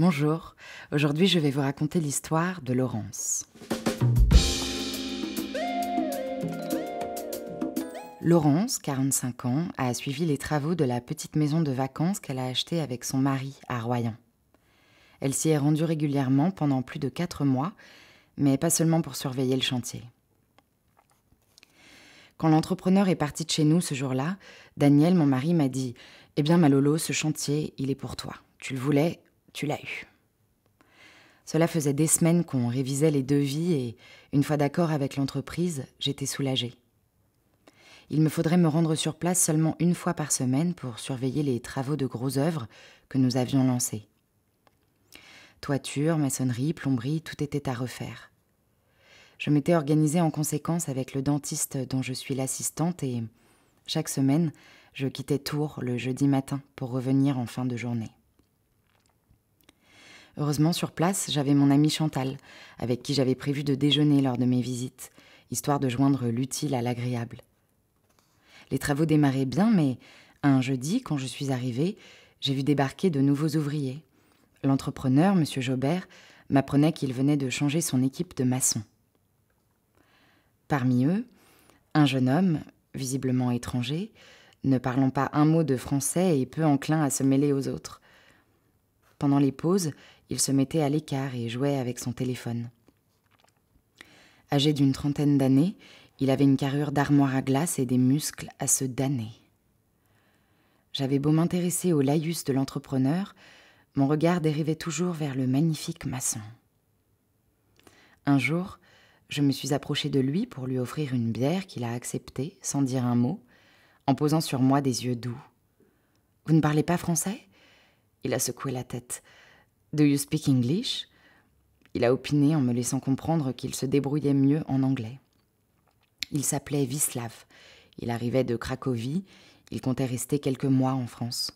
Bonjour, aujourd'hui je vais vous raconter l'histoire de Laurence. Laurence, 45 ans, a suivi les travaux de la petite maison de vacances qu'elle a achetée avec son mari à Royan. Elle s'y est rendue régulièrement pendant plus de 4 mois, mais pas seulement pour surveiller le chantier. Quand l'entrepreneur est parti de chez nous ce jour-là, Daniel, mon mari, m'a dit Eh bien, ma Lolo, ce chantier, il est pour toi. Tu le voulais, tu l'as eu. Cela faisait des semaines qu'on révisait les devis et, une fois d'accord avec l'entreprise, j'étais soulagée. Il me faudrait me rendre sur place seulement une fois par semaine pour surveiller les travaux de gros œuvres que nous avions lancés. Toiture, maçonnerie, plomberie, tout était à refaire. Je m'étais organisée en conséquence avec le dentiste dont je suis l'assistante et, chaque semaine, je quittais Tours le jeudi matin pour revenir en fin de journée. Heureusement, sur place, j'avais mon ami Chantal, avec qui j'avais prévu de déjeuner lors de mes visites, histoire de joindre l'utile à l'agréable. Les travaux démarraient bien, mais un jeudi, quand je suis arrivée, j'ai vu débarquer de nouveaux ouvriers. L'entrepreneur, M. Jobert, m'apprenait qu'il venait de changer son équipe de maçons. Parmi eux, un jeune homme, visiblement étranger, ne parlant pas un mot de français et peu enclin à se mêler aux autres. Pendant les pauses, il se mettait à l'écart et jouait avec son téléphone. Âgé d'une trentaine d'années, il avait une carrure d'armoire à glace et des muscles à se damner. J'avais beau m'intéresser au laïus de l'entrepreneur, mon regard dérivait toujours vers le magnifique maçon. Un jour, je me suis approchée de lui pour lui offrir une bière qu'il a acceptée sans dire un mot, en posant sur moi des yeux doux. Vous ne parlez pas français Il a secoué la tête. Do you speak English Il a opiné en me laissant comprendre qu'il se débrouillait mieux en anglais. Il s'appelait Vislav. Il arrivait de Cracovie. Il comptait rester quelques mois en France.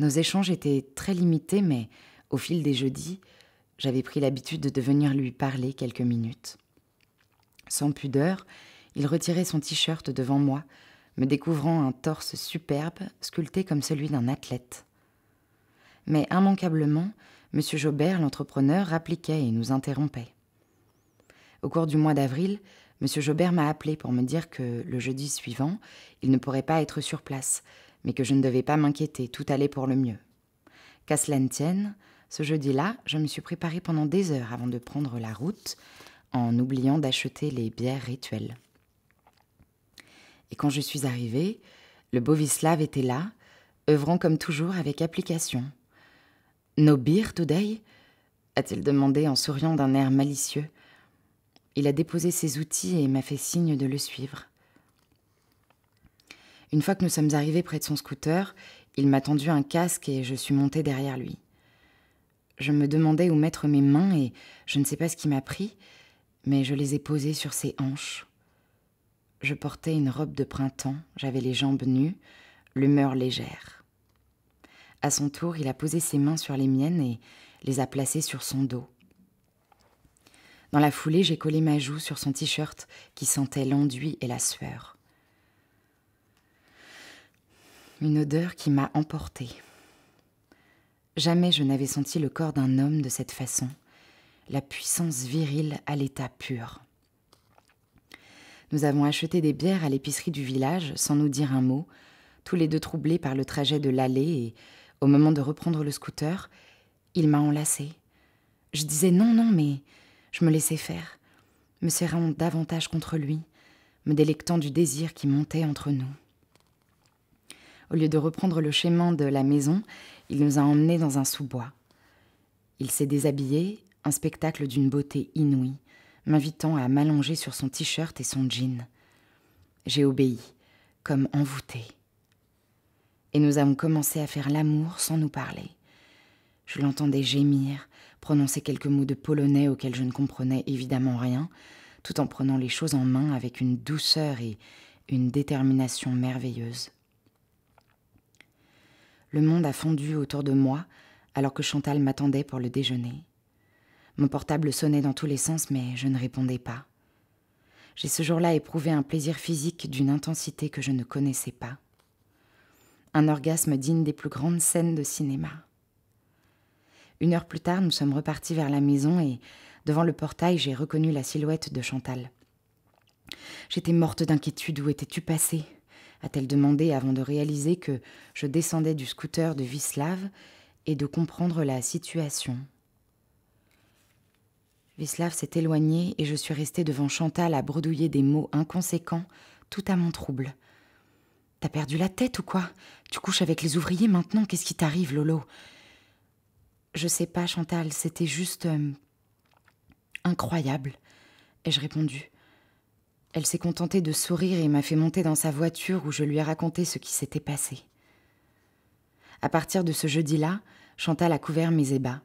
Nos échanges étaient très limités, mais au fil des jeudis, j'avais pris l'habitude de venir lui parler quelques minutes. Sans pudeur, il retirait son t-shirt devant moi, me découvrant un torse superbe, sculpté comme celui d'un athlète mais immanquablement, M. Jobert, l'entrepreneur, rappliquait et nous interrompait. Au cours du mois d'avril, M. Jobert m'a appelé pour me dire que le jeudi suivant, il ne pourrait pas être sur place, mais que je ne devais pas m'inquiéter, tout allait pour le mieux. Qu'à cela ne tienne, ce jeudi-là, je me suis préparée pendant des heures avant de prendre la route, en oubliant d'acheter les bières rituelles. Et quand je suis arrivée, le Bovislav était là, œuvrant comme toujours avec application. No beer today a-t-il demandé en souriant d'un air malicieux. Il a déposé ses outils et m'a fait signe de le suivre. Une fois que nous sommes arrivés près de son scooter, il m'a tendu un casque et je suis montée derrière lui. Je me demandais où mettre mes mains et je ne sais pas ce qui m'a pris, mais je les ai posées sur ses hanches. Je portais une robe de printemps, j'avais les jambes nues, l'humeur légère. À son tour, il a posé ses mains sur les miennes et les a placées sur son dos. Dans la foulée, j'ai collé ma joue sur son t-shirt qui sentait l'enduit et la sueur. Une odeur qui m'a emportée. Jamais je n'avais senti le corps d'un homme de cette façon, la puissance virile à l'état pur. Nous avons acheté des bières à l'épicerie du village sans nous dire un mot, tous les deux troublés par le trajet de l'allée et au moment de reprendre le scooter, il m'a enlacée. Je disais non, non, mais je me laissais faire, me serrant davantage contre lui, me délectant du désir qui montait entre nous. Au lieu de reprendre le chemin de la maison, il nous a emmenés dans un sous-bois. Il s'est déshabillé, un spectacle d'une beauté inouïe, m'invitant à m'allonger sur son t-shirt et son jean. J'ai obéi, comme envoûtée et nous avons commencé à faire l'amour sans nous parler. Je l'entendais gémir, prononcer quelques mots de polonais auxquels je ne comprenais évidemment rien, tout en prenant les choses en main avec une douceur et une détermination merveilleuse. Le monde a fondu autour de moi alors que Chantal m'attendait pour le déjeuner. Mon portable sonnait dans tous les sens, mais je ne répondais pas. J'ai ce jour-là éprouvé un plaisir physique d'une intensité que je ne connaissais pas. Un orgasme digne des plus grandes scènes de cinéma. Une heure plus tard, nous sommes repartis vers la maison et, devant le portail, j'ai reconnu la silhouette de Chantal. J'étais morte d'inquiétude. Où étais-tu passée a-t-elle demandé avant de réaliser que je descendais du scooter de Vislav et de comprendre la situation. Vislav s'est éloigné et je suis restée devant Chantal à bredouiller des mots inconséquents, tout à mon trouble. T'as perdu la tête ou quoi Tu couches avec les ouvriers maintenant, qu'est-ce qui t'arrive, Lolo Je sais pas, Chantal, c'était juste. Euh, incroyable, ai-je répondu. Elle s'est contentée de sourire et m'a fait monter dans sa voiture où je lui ai raconté ce qui s'était passé. À partir de ce jeudi-là, Chantal a couvert mes ébats.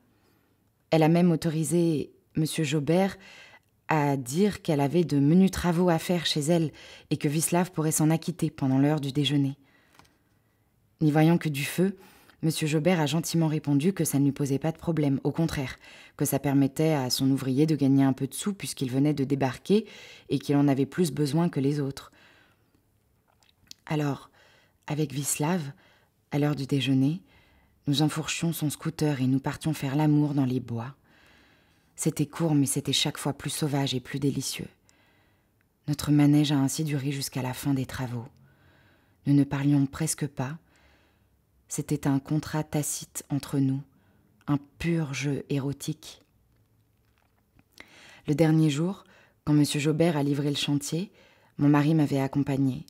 Elle a même autorisé M. Jaubert à dire qu'elle avait de menus travaux à faire chez elle et que Vislav pourrait s'en acquitter pendant l'heure du déjeuner. N'y voyant que du feu, M. Jobert a gentiment répondu que ça ne lui posait pas de problème, au contraire, que ça permettait à son ouvrier de gagner un peu de sous puisqu'il venait de débarquer et qu'il en avait plus besoin que les autres. Alors, avec Vislav, à l'heure du déjeuner, nous enfourchions son scooter et nous partions faire l'amour dans les bois. C'était court, mais c'était chaque fois plus sauvage et plus délicieux. Notre manège a ainsi duré jusqu'à la fin des travaux. Nous ne parlions presque pas. C'était un contrat tacite entre nous, un pur jeu érotique. Le dernier jour, quand M. Jobert a livré le chantier, mon mari m'avait accompagnée.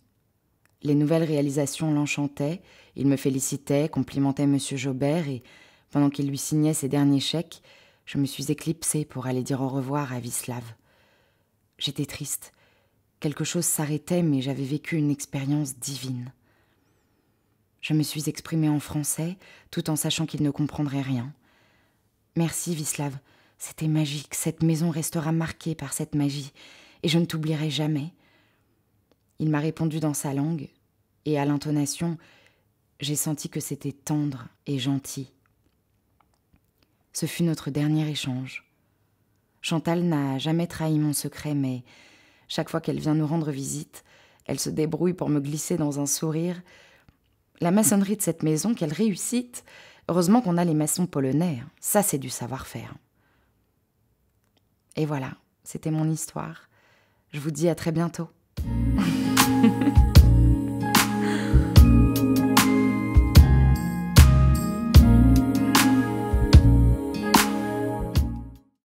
Les nouvelles réalisations l'enchantaient, il me félicitait, complimentait M. Jobert et, pendant qu'il lui signait ses derniers chèques, je me suis éclipsée pour aller dire au revoir à Vislav. J'étais triste. Quelque chose s'arrêtait, mais j'avais vécu une expérience divine. Je me suis exprimée en français, tout en sachant qu'il ne comprendrait rien. Merci, Vislav. C'était magique. Cette maison restera marquée par cette magie, et je ne t'oublierai jamais. Il m'a répondu dans sa langue, et à l'intonation, j'ai senti que c'était tendre et gentil. Ce fut notre dernier échange. Chantal n'a jamais trahi mon secret, mais chaque fois qu'elle vient nous rendre visite, elle se débrouille pour me glisser dans un sourire. La maçonnerie de cette maison, quelle réussite Heureusement qu'on a les maçons polonais, hein. ça c'est du savoir-faire. Et voilà, c'était mon histoire. Je vous dis à très bientôt.